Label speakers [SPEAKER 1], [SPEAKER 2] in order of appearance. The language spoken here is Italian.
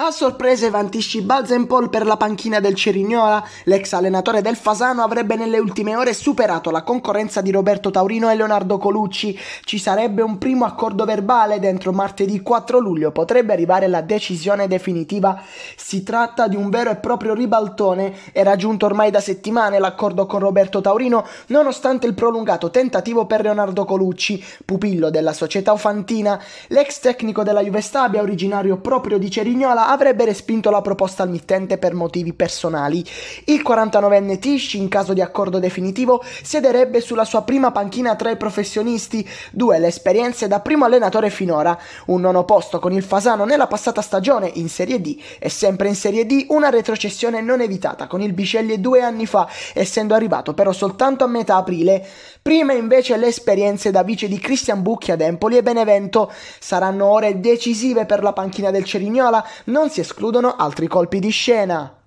[SPEAKER 1] A sorpresa Vantisci Balzenpol per la panchina del Cerignola, l'ex allenatore del Fasano avrebbe nelle ultime ore superato la concorrenza di Roberto Taurino e Leonardo Colucci. Ci sarebbe un primo accordo verbale dentro martedì 4 luglio, potrebbe arrivare la decisione definitiva. Si tratta di un vero e proprio ribaltone, è raggiunto ormai da settimane l'accordo con Roberto Taurino, nonostante il prolungato tentativo per Leonardo Colucci, pupillo della società ufantina. L'ex tecnico della Juve Stabia, originario proprio di Cerignola, avrebbe respinto la proposta al mittente per motivi personali. Il 49enne Tisci, in caso di accordo definitivo, siederebbe sulla sua prima panchina tra i professionisti, due le esperienze da primo allenatore finora, un nono posto con il Fasano nella passata stagione in Serie D e sempre in Serie D una retrocessione non evitata con il Bicelli due anni fa, essendo arrivato però soltanto a metà aprile. Prima invece le esperienze da vice di Cristian Bucchi ad Empoli e Benevento saranno ore decisive per la panchina del Cerignola, non non si escludono altri colpi di scena.